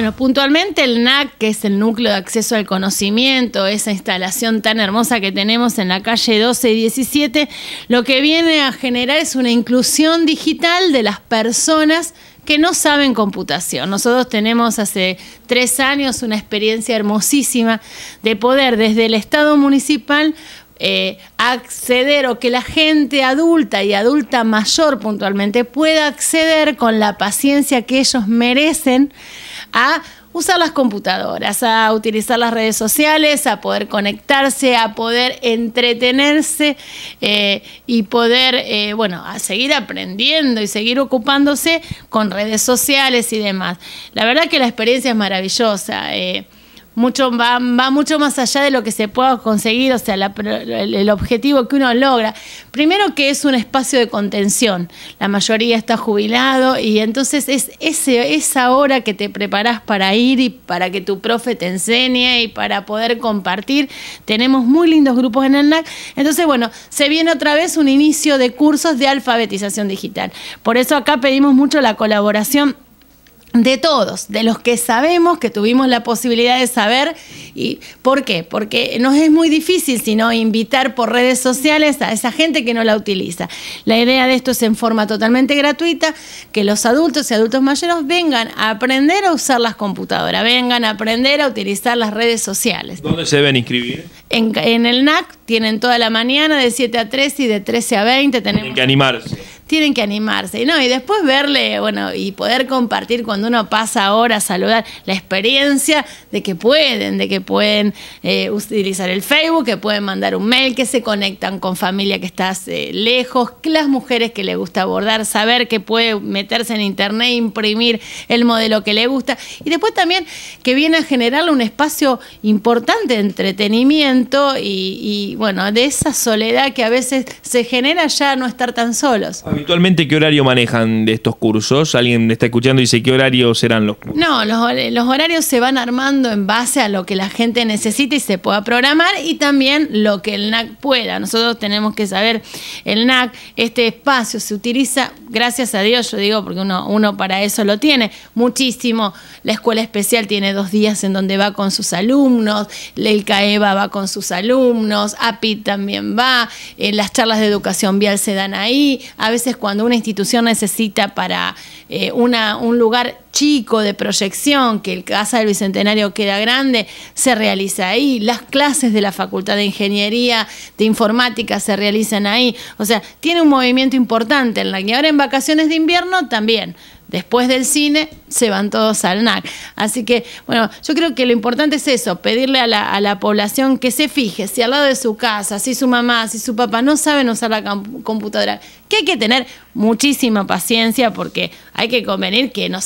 Bueno, puntualmente el NAC, que es el núcleo de acceso al conocimiento, esa instalación tan hermosa que tenemos en la calle 12 y 17, lo que viene a generar es una inclusión digital de las personas que no saben computación. Nosotros tenemos hace tres años una experiencia hermosísima de poder desde el Estado municipal eh, acceder o que la gente adulta y adulta mayor puntualmente pueda acceder con la paciencia que ellos merecen a usar las computadoras, a utilizar las redes sociales, a poder conectarse, a poder entretenerse eh, y poder, eh, bueno, a seguir aprendiendo y seguir ocupándose con redes sociales y demás. La verdad que la experiencia es maravillosa mucho, va, va, mucho más allá de lo que se pueda conseguir, o sea, el, objetivo que uno logra. Primero que es un espacio de contención, la mayoría está jubilado y entonces es ese, esa hora que te preparas para ir y para que tu profe te enseñe y para poder compartir. Tenemos muy lindos grupos en el NAC, entonces bueno, se viene otra vez un inicio de cursos de alfabetización digital. Por eso acá pedimos mucho la colaboración de todos, de los que sabemos, que tuvimos la posibilidad de saber. ¿Y por qué? Porque nos es muy difícil, sino invitar por redes sociales a esa gente que no la utiliza. La idea de esto es en forma totalmente gratuita, que los adultos y adultos mayores vengan a aprender a usar las computadoras, vengan a aprender a utilizar las redes sociales. ¿Dónde se deben inscribir? En, el NAC tienen toda la mañana de 7 a 13 y de 13 a 20. Tenemos... Tienen que animarse tienen que animarse, ¿no? Y después verle, bueno, y poder compartir cuando uno pasa horas, saludar, la experiencia de que pueden, de que pueden eh, utilizar el Facebook, que pueden mandar un mail, que se conectan con familia que estás eh, lejos, las mujeres que le gusta abordar, saber que puede meterse en internet, imprimir el modelo que le gusta, y después también que viene a generarle un espacio importante de entretenimiento y, y bueno, de esa soledad que a veces se genera ya no estar tan solos. ¿Actualmente qué horario manejan de estos cursos? ¿Alguien está escuchando y dice qué horario serán los cursos? No, los, horarios se van armando en base a lo que la gente necesita y se pueda programar y también lo que el NAC pueda. Nosotros tenemos que saber, el NAC, este espacio se utiliza, gracias a Dios, yo digo, porque uno, para eso lo tiene, muchísimo. La escuela especial tiene dos días en donde va con sus alumnos, el Eva e va con sus alumnos, API también va, eh, las charlas de educación vial se dan ahí, a veces cuando una institución necesita para eh, una, un lugar chico de proyección, que el Casa del Bicentenario queda grande, se realiza ahí. Las clases de la Facultad de Ingeniería, de Informática se realizan ahí. O sea, tiene un movimiento importante en la que ahora en vacaciones de invierno también. Después del cine se van todos al NAC. Así que, bueno, yo creo que lo importante es eso, pedirle a la, a la población que se fije si al lado de su casa, si su mamá, si su papá no saben usar la computadora, que hay que tener muchísima paciencia porque hay que convenir que no,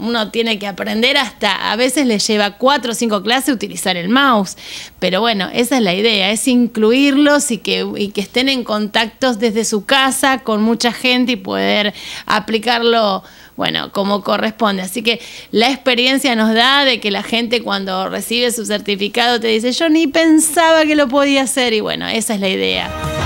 uno tiene que aprender hasta, a veces le lleva cuatro o cinco clases utilizar el mouse. Pero bueno, esa es la idea, es incluirlos y que, y que estén en contactos desde su casa con mucha gente y poder aplicarlo bueno, como corresponde. Así que la experiencia nos da de que la gente cuando recibe su certificado te dice, yo ni pensaba que lo podía hacer y bueno, esa es la idea.